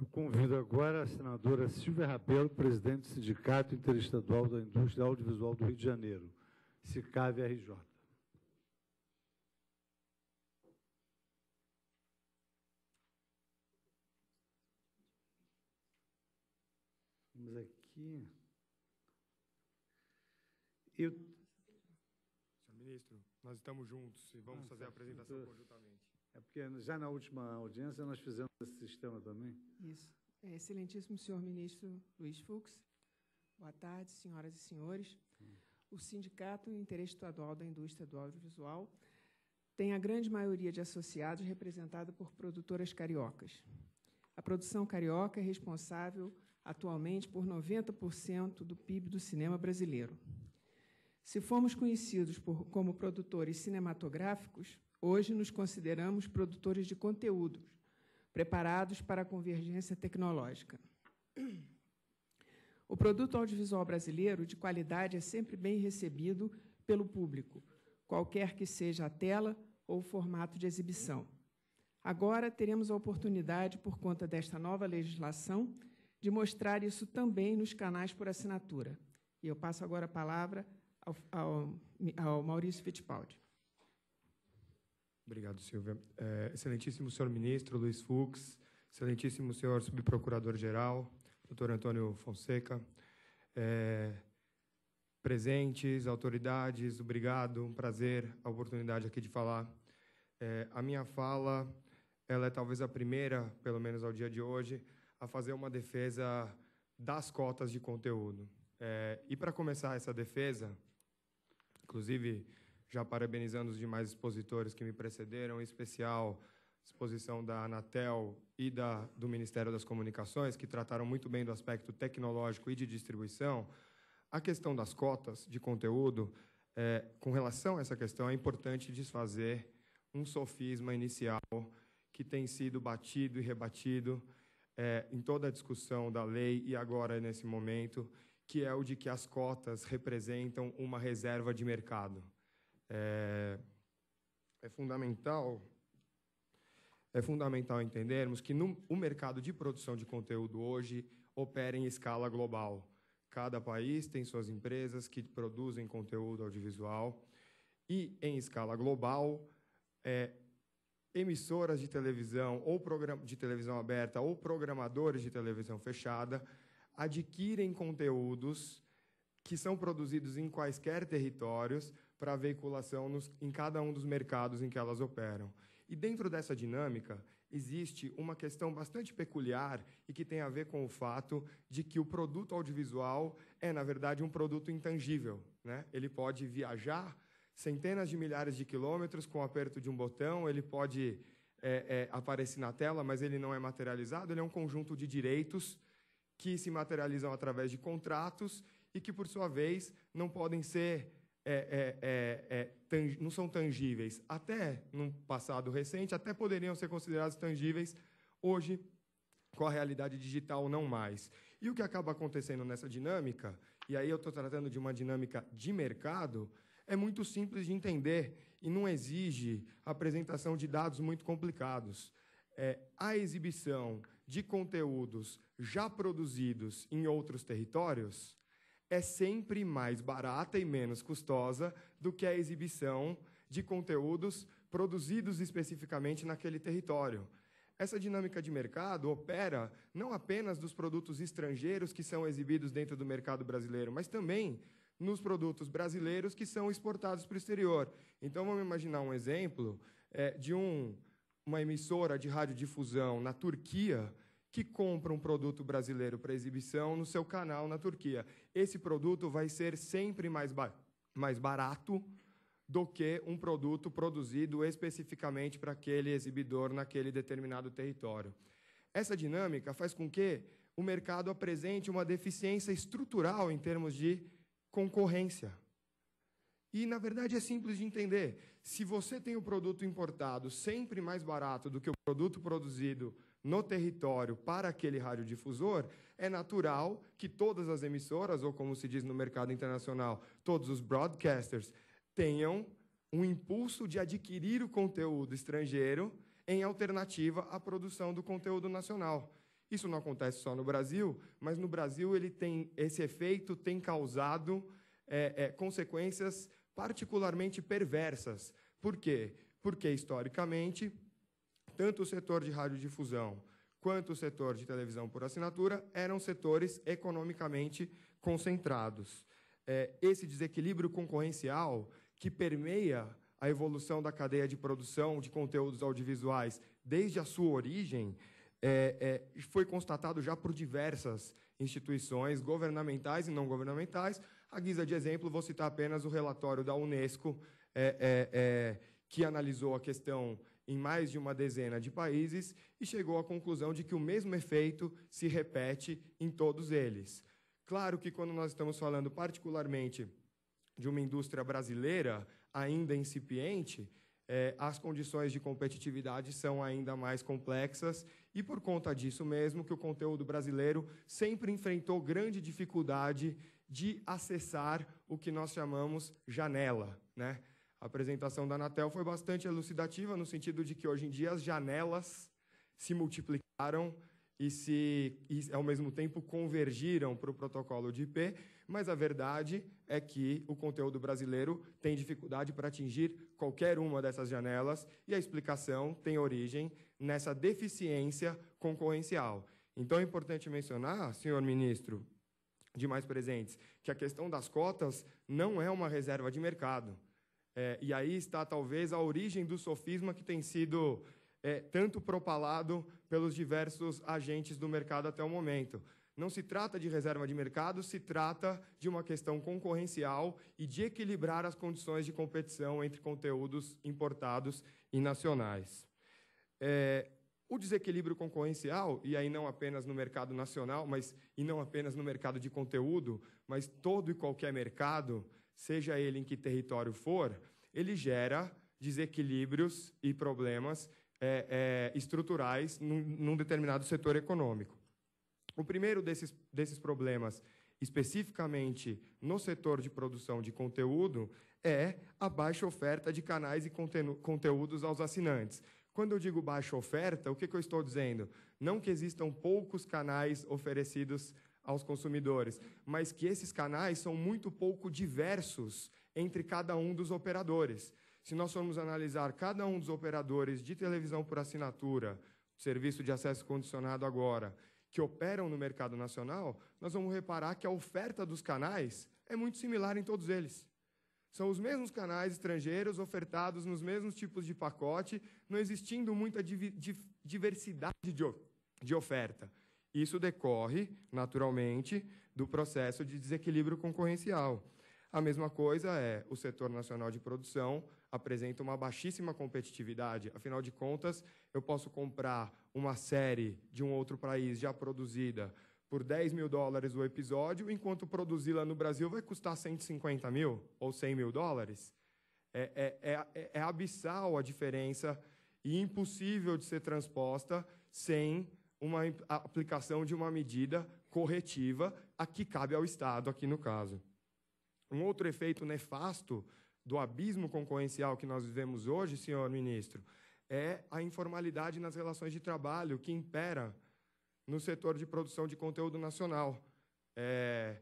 Eu convido agora a senadora Silvia Rabelo, presidente do Sindicato Interestadual da Indústria Audiovisual do Rio de Janeiro, SICAV RJ. Vamos aqui. Eu... Senhor ministro, nós estamos juntos e vamos ah, fazer a apresentação conjuntamente. É porque já na última audiência nós fizemos esse sistema também. Isso. É, excelentíssimo senhor ministro Luiz Fux, boa tarde, senhoras e senhores. O Sindicato Interestadual da Indústria do Audiovisual tem a grande maioria de associados representada por produtoras cariocas. A produção carioca é responsável atualmente por 90% do PIB do cinema brasileiro. Se formos conhecidos por, como produtores cinematográficos, Hoje nos consideramos produtores de conteúdos, preparados para a convergência tecnológica. O produto audiovisual brasileiro de qualidade é sempre bem recebido pelo público, qualquer que seja a tela ou o formato de exibição. Agora teremos a oportunidade, por conta desta nova legislação, de mostrar isso também nos canais por assinatura. E eu passo agora a palavra ao, ao, ao Maurício Fittipaldi. Obrigado, Silvia. É, excelentíssimo senhor ministro Luiz Fux, excelentíssimo senhor subprocurador-geral, doutor Antônio Fonseca, é, presentes, autoridades, obrigado, um prazer a oportunidade aqui de falar. É, a minha fala, ela é talvez a primeira, pelo menos ao dia de hoje, a fazer uma defesa das cotas de conteúdo. É, e para começar essa defesa, inclusive já parabenizando os demais expositores que me precederam, em especial exposição da Anatel e da, do Ministério das Comunicações, que trataram muito bem do aspecto tecnológico e de distribuição. A questão das cotas de conteúdo, é, com relação a essa questão, é importante desfazer um sofisma inicial que tem sido batido e rebatido é, em toda a discussão da lei e agora nesse momento, que é o de que as cotas representam uma reserva de mercado é, é fundamental é fundamental entendermos que no, o mercado de produção de conteúdo hoje opera em escala global. Cada país tem suas empresas que produzem conteúdo audiovisual e, em escala global, é, emissoras de televisão ou de televisão aberta ou programadores de televisão fechada adquirem conteúdos que são produzidos em quaisquer territórios para veiculação nos, em cada um dos mercados em que elas operam. E dentro dessa dinâmica, existe uma questão bastante peculiar e que tem a ver com o fato de que o produto audiovisual é, na verdade, um produto intangível. Né? Ele pode viajar centenas de milhares de quilômetros com o aperto de um botão, ele pode é, é, aparecer na tela, mas ele não é materializado, ele é um conjunto de direitos que se materializam através de contratos e que, por sua vez, não podem ser. É, é, é, é não são tangíveis. Até no passado recente, até poderiam ser considerados tangíveis. Hoje, com a realidade digital, não mais. E o que acaba acontecendo nessa dinâmica, e aí eu estou tratando de uma dinâmica de mercado, é muito simples de entender e não exige apresentação de dados muito complicados. É, a exibição de conteúdos já produzidos em outros territórios é sempre mais barata e menos custosa do que a exibição de conteúdos produzidos especificamente naquele território. Essa dinâmica de mercado opera não apenas dos produtos estrangeiros que são exibidos dentro do mercado brasileiro, mas também nos produtos brasileiros que são exportados para o exterior. Então, vamos imaginar um exemplo é, de um, uma emissora de radiodifusão na Turquia que compra um produto brasileiro para exibição no seu canal na Turquia. Esse produto vai ser sempre mais, ba mais barato do que um produto produzido especificamente para aquele exibidor naquele determinado território. Essa dinâmica faz com que o mercado apresente uma deficiência estrutural em termos de concorrência. E, na verdade, é simples de entender. Se você tem o um produto importado sempre mais barato do que o produto produzido no território para aquele radiodifusor, é natural que todas as emissoras, ou como se diz no mercado internacional, todos os broadcasters, tenham um impulso de adquirir o conteúdo estrangeiro em alternativa à produção do conteúdo nacional. Isso não acontece só no Brasil, mas no Brasil ele tem esse efeito tem causado é, é, consequências particularmente perversas. Por quê? Porque historicamente tanto o setor de radiodifusão quanto o setor de televisão por assinatura eram setores economicamente concentrados. É, esse desequilíbrio concorrencial que permeia a evolução da cadeia de produção de conteúdos audiovisuais desde a sua origem é, é, foi constatado já por diversas instituições governamentais e não governamentais. A guisa de exemplo, vou citar apenas o relatório da Unesco, é, é, é que analisou a questão em mais de uma dezena de países e chegou à conclusão de que o mesmo efeito se repete em todos eles. Claro que quando nós estamos falando particularmente de uma indústria brasileira ainda incipiente, é, as condições de competitividade são ainda mais complexas e por conta disso mesmo que o conteúdo brasileiro sempre enfrentou grande dificuldade de acessar o que nós chamamos janela, né? A apresentação da Anatel foi bastante elucidativa, no sentido de que hoje em dia as janelas se multiplicaram e, se, e ao mesmo tempo, convergiram para o protocolo de IP, mas a verdade é que o conteúdo brasileiro tem dificuldade para atingir qualquer uma dessas janelas, e a explicação tem origem nessa deficiência concorrencial. Então é importante mencionar, senhor ministro, demais presentes, que a questão das cotas não é uma reserva de mercado. É, e aí está talvez a origem do sofisma que tem sido é, tanto propalado pelos diversos agentes do mercado até o momento. Não se trata de reserva de mercado, se trata de uma questão concorrencial e de equilibrar as condições de competição entre conteúdos importados e nacionais. É, o desequilíbrio concorrencial, e aí não apenas no mercado nacional, mas e não apenas no mercado de conteúdo, mas todo e qualquer mercado, seja ele em que território for, ele gera desequilíbrios e problemas é, é, estruturais num, num, determinado setor econômico. O primeiro desses, desses problemas, especificamente no setor de produção de conteúdo, é a baixa oferta de canais e conteúdos aos assinantes. Quando eu digo baixa oferta, o que, que eu estou dizendo? Não que existam poucos canais oferecidos aos consumidores, mas que esses canais são muito pouco diversos entre cada um dos operadores. Se nós formos analisar cada um dos operadores de televisão por assinatura, serviço de acesso condicionado agora, que operam no mercado nacional, nós vamos reparar que a oferta dos canais é muito similar em todos eles. São os mesmos canais estrangeiros ofertados nos mesmos tipos de pacote, não existindo muita diversidade de, de oferta. Isso decorre, naturalmente, do processo de desequilíbrio concorrencial. A mesma coisa é o setor nacional de produção apresenta uma baixíssima competitividade. Afinal de contas, eu posso comprar uma série de um outro país já produzida por 10 mil dólares o episódio, enquanto produzi-la no Brasil vai custar 150 mil ou 100 mil dólares. É, é, é, é abissal a diferença e impossível de ser transposta sem uma aplicação de uma medida corretiva a que cabe ao Estado, aqui no caso. Um outro efeito nefasto do abismo concorrencial que nós vivemos hoje, senhor ministro, é a informalidade nas relações de trabalho que impera no setor de produção de conteúdo nacional. É,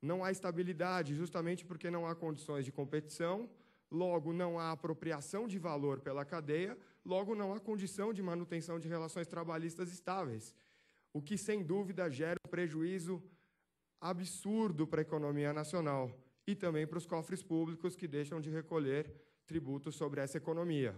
não há estabilidade, justamente porque não há condições de competição, logo, não há apropriação de valor pela cadeia, logo não há condição de manutenção de relações trabalhistas estáveis, o que sem dúvida gera um prejuízo absurdo para a economia nacional e também para os cofres públicos que deixam de recolher tributos sobre essa economia.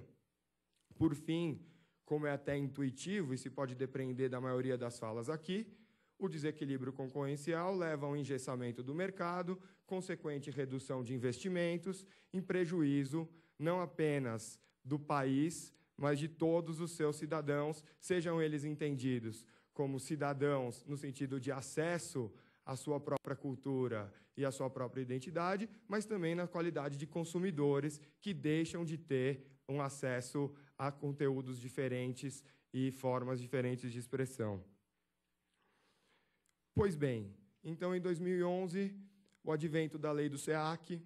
Por fim, como é até intuitivo e se pode depreender da maioria das falas aqui, o desequilíbrio concorrencial leva ao engessamento do mercado, consequente redução de investimentos, em prejuízo não apenas do país, mas de todos os seus cidadãos, sejam eles entendidos como cidadãos no sentido de acesso à sua própria cultura e à sua própria identidade, mas também na qualidade de consumidores que deixam de ter um acesso a conteúdos diferentes e formas diferentes de expressão. Pois bem, então em 2011, o advento da lei do SEAC,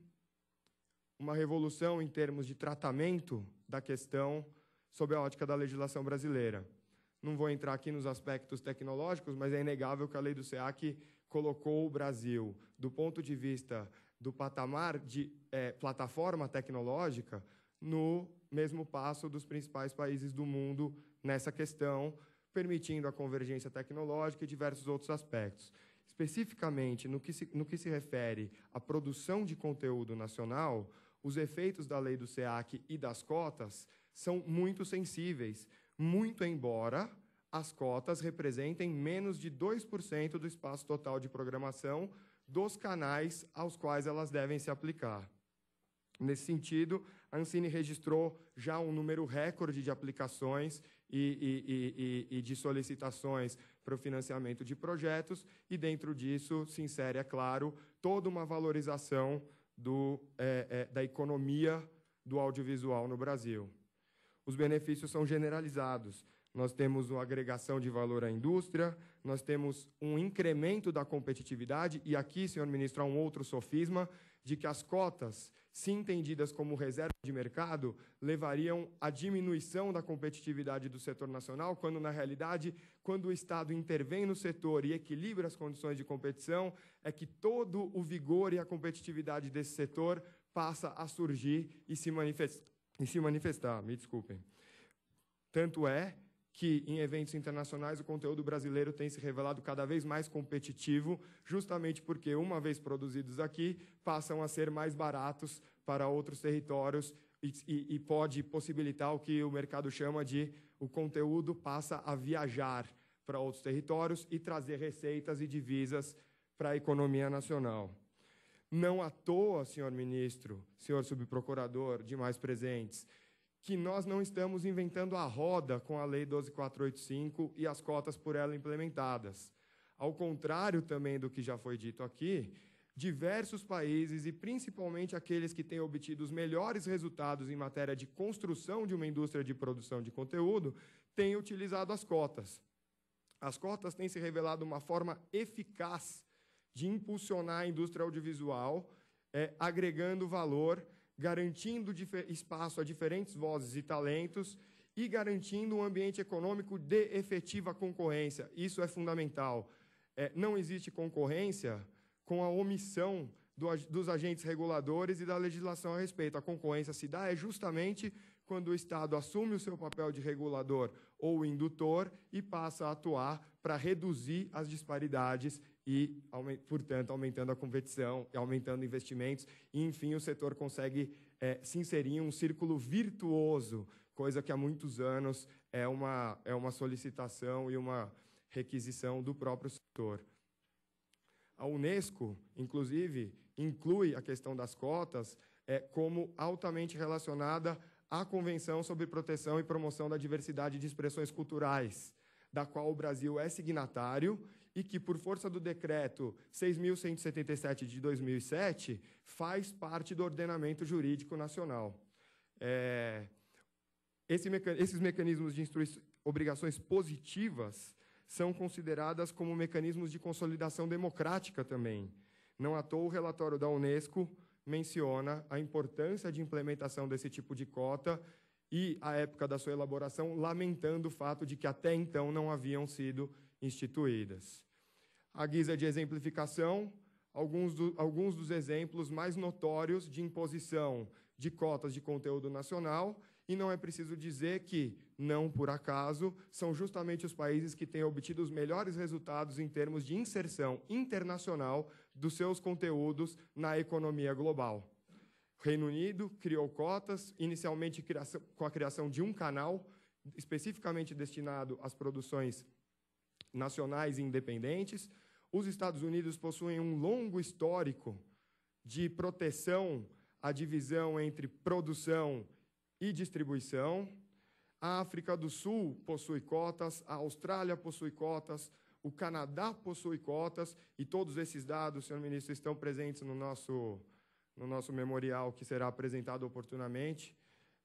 uma revolução em termos de tratamento da questão sob a ótica da legislação brasileira. Não vou entrar aqui nos aspectos tecnológicos, mas é inegável que a lei do SEAC colocou o Brasil, do ponto de vista do patamar de é, plataforma tecnológica, no mesmo passo dos principais países do mundo nessa questão, permitindo a convergência tecnológica e diversos outros aspectos. Especificamente no que se, no que se refere à produção de conteúdo nacional, os efeitos da lei do SEAC e das cotas são muito sensíveis, muito embora as cotas representem menos de 2% do espaço total de programação dos canais aos quais elas devem se aplicar. Nesse sentido, a Ancine registrou já um número recorde de aplicações e, e, e, e de solicitações para o financiamento de projetos, e dentro disso se insere, é claro, toda uma valorização do, é, é, da economia do audiovisual no Brasil os benefícios são generalizados. Nós temos uma agregação de valor à indústria, nós temos um incremento da competitividade, e aqui, senhor ministro, há um outro sofisma de que as cotas, se entendidas como reserva de mercado, levariam à diminuição da competitividade do setor nacional, quando, na realidade, quando o Estado intervém no setor e equilibra as condições de competição, é que todo o vigor e a competitividade desse setor passa a surgir e se manifestar em se manifestar, me desculpem. Tanto é que em eventos internacionais o conteúdo brasileiro tem se revelado cada vez mais competitivo, justamente porque, uma vez produzidos aqui, passam a ser mais baratos para outros territórios e, e, e pode possibilitar o que o mercado chama de o conteúdo passa a viajar para outros territórios e trazer receitas e divisas para a economia nacional. Não à toa, senhor ministro, senhor subprocurador, demais presentes, que nós não estamos inventando a roda com a Lei 12485 e as cotas por ela implementadas. Ao contrário também do que já foi dito aqui, diversos países, e principalmente aqueles que têm obtido os melhores resultados em matéria de construção de uma indústria de produção de conteúdo, têm utilizado as cotas. As cotas têm se revelado uma forma eficaz de impulsionar a indústria audiovisual, é, agregando valor, garantindo espaço a diferentes vozes e talentos e garantindo um ambiente econômico de efetiva concorrência. Isso é fundamental. É, não existe concorrência com a omissão do, dos agentes reguladores e da legislação a respeito. A concorrência se dá é justamente quando o Estado assume o seu papel de regulador ou indutor e passa a atuar para reduzir as disparidades e, portanto, aumentando a competição, aumentando investimentos, e, enfim, o setor consegue é, se inserir em um círculo virtuoso, coisa que há muitos anos é uma, é uma solicitação e uma requisição do próprio setor. A Unesco, inclusive, inclui a questão das cotas é, como altamente relacionada à Convenção sobre Proteção e Promoção da Diversidade de Expressões Culturais, da qual o Brasil é signatário e que, por força do decreto 6.177 de 2007, faz parte do ordenamento jurídico nacional. É, esse esses mecanismos de obrigações positivas são consideradas como mecanismos de consolidação democrática também. Não à toa o relatório da Unesco menciona a importância de implementação desse tipo de cota e a época da sua elaboração, lamentando o fato de que até então não haviam sido instituídas à guisa é de exemplificação, alguns, do, alguns dos exemplos mais notórios de imposição de cotas de conteúdo nacional, e não é preciso dizer que, não por acaso, são justamente os países que têm obtido os melhores resultados em termos de inserção internacional dos seus conteúdos na economia global. Reino Unido criou cotas, inicialmente criação, com a criação de um canal especificamente destinado às produções nacionais e independentes, os Estados Unidos possuem um longo histórico de proteção à divisão entre produção e distribuição. A África do Sul possui cotas, a Austrália possui cotas, o Canadá possui cotas, e todos esses dados, senhor ministro, estão presentes no nosso, no nosso memorial, que será apresentado oportunamente.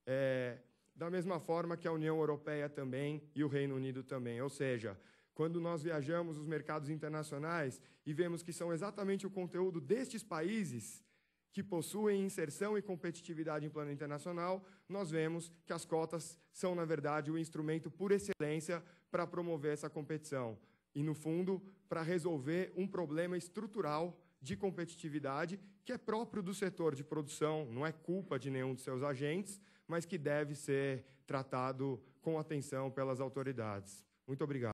É, da mesma forma que a União Europeia também e o Reino Unido também. Ou seja, quando nós viajamos os mercados internacionais e vemos que são exatamente o conteúdo destes países que possuem inserção e competitividade em plano internacional, nós vemos que as cotas são, na verdade, o instrumento por excelência para promover essa competição. E, no fundo, para resolver um problema estrutural de competitividade que é próprio do setor de produção, não é culpa de nenhum dos seus agentes, mas que deve ser tratado com atenção pelas autoridades. Muito obrigado.